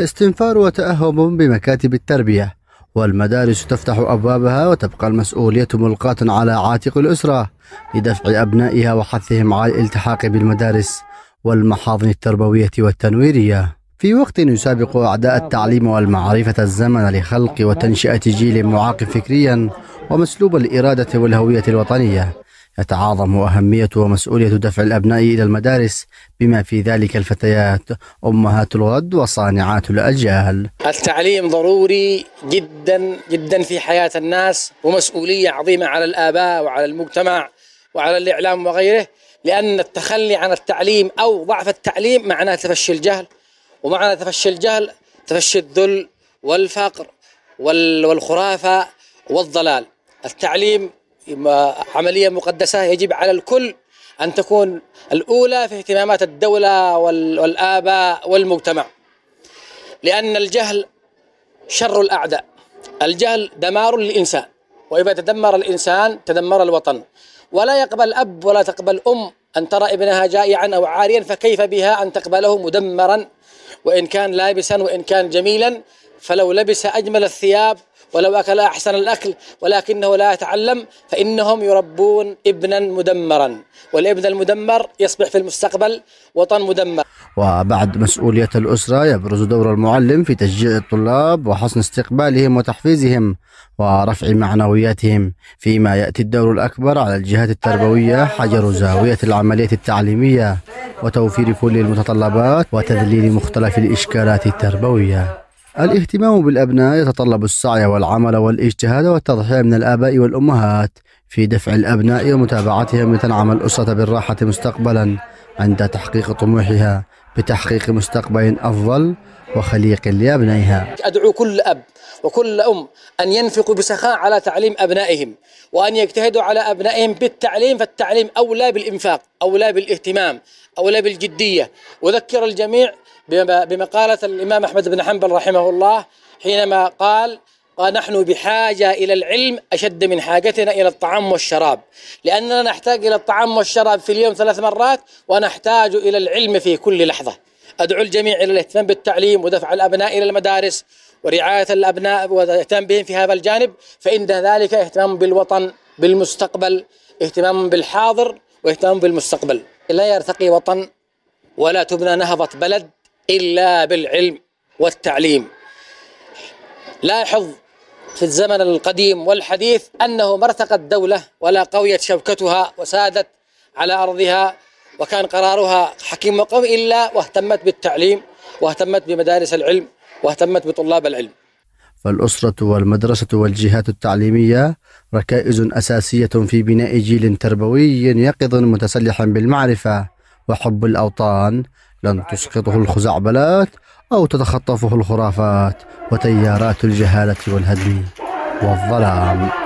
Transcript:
استنفار وتاهب بمكاتب التربية والمدارس تفتح أبوابها وتبقى المسؤولية ملقاة على عاتق الأسرة لدفع أبنائها وحثهم على الالتحاق بالمدارس والمحاضن التربوية والتنويرية في وقت يسابق أعداء التعليم والمعرفة الزمن لخلق وتنشئة جيل معاق فكريا ومسلوب الإرادة والهوية الوطنية يتعاظم أهمية ومسؤولية دفع الأبناء إلى المدارس بما في ذلك الفتيات أمهات الغد وصانعات الأجيال التعليم ضروري جدا جدا في حياة الناس ومسؤولية عظيمة على الآباء وعلى المجتمع وعلى الإعلام وغيره لأن التخلي عن التعليم أو ضعف التعليم معناه تفشي الجهل ومعنى تفشي الجهل تفشي الذل والفقر والخرافة والضلال التعليم عملية مقدسة يجب على الكل أن تكون الأولى في اهتمامات الدولة والآباء والمجتمع لأن الجهل شر الأعداء الجهل دمار للإنسان وإذا تدمر الإنسان تدمر الوطن ولا يقبل أب ولا تقبل أم أن ترى ابنها جائعا أو عاريا فكيف بها أن تقبله مدمرا وإن كان لابسا وإن كان جميلا فلو لبس أجمل الثياب ولو أكل أحسن الأكل ولكنه لا يتعلم فإنهم يربون ابنا مدمرا والابن المدمر يصبح في المستقبل وطن مدمر وبعد مسؤولية الأسرة يبرز دور المعلم في تشجيع الطلاب وحسن استقبالهم وتحفيزهم ورفع معنوياتهم فيما يأتي الدور الأكبر على الجهات التربوية حجر زاوية العملية التعليمية وتوفير كل المتطلبات وتذليل مختلف الإشكالات التربوية الاهتمام بالأبناء يتطلب السعي والعمل والاجتهاد والتضحية من الآباء والأمهات في دفع الأبناء ومتابعتهم لتنعم الأسرة بالراحة مستقبلا عند تحقيق طموحها بتحقيق مستقبل أفضل وخليق لأبنائها أدعو كل أب وكل أم أن ينفقوا بسخاء على تعليم أبنائهم وأن يجتهدوا على أبنائهم بالتعليم فالتعليم أولى بالإنفاق أولى بالاهتمام أولى بالجدية أذكر الجميع بمقالة الإمام أحمد بن حنبل رحمه الله حينما قال قال نحن بحاجة إلى العلم أشد من حاجتنا إلى الطعام والشراب لأننا نحتاج إلى الطعام والشراب في اليوم ثلاث مرات ونحتاج إلى العلم في كل لحظة أدعو الجميع إلى الاهتمام بالتعليم ودفع الأبناء إلى المدارس ورعاية الأبناء والاهتمام بهم في هذا الجانب فإن ذلك اهتمام بالوطن بالمستقبل اهتمام بالحاضر واهتمام بالمستقبل لا يرتقي وطن ولا تبنى نهضة بلد إلا بالعلم والتعليم لاحظ في الزمن القديم والحديث أنه ما ارتقت دولة ولا قويت شوكتها وسادت على أرضها وكان قرارها حكيم وقوي إلا واهتمت بالتعليم واهتمت بمدارس العلم واهتمت بطلاب العلم فالأسرة والمدرسة والجهات التعليمية ركائز أساسية في بناء جيل تربوي يقظ متسلحا بالمعرفة وحب الأوطان لن تسقطه الخزعبلات أو تتخطفه الخرافات وتيارات الجهالة والهدم والظلام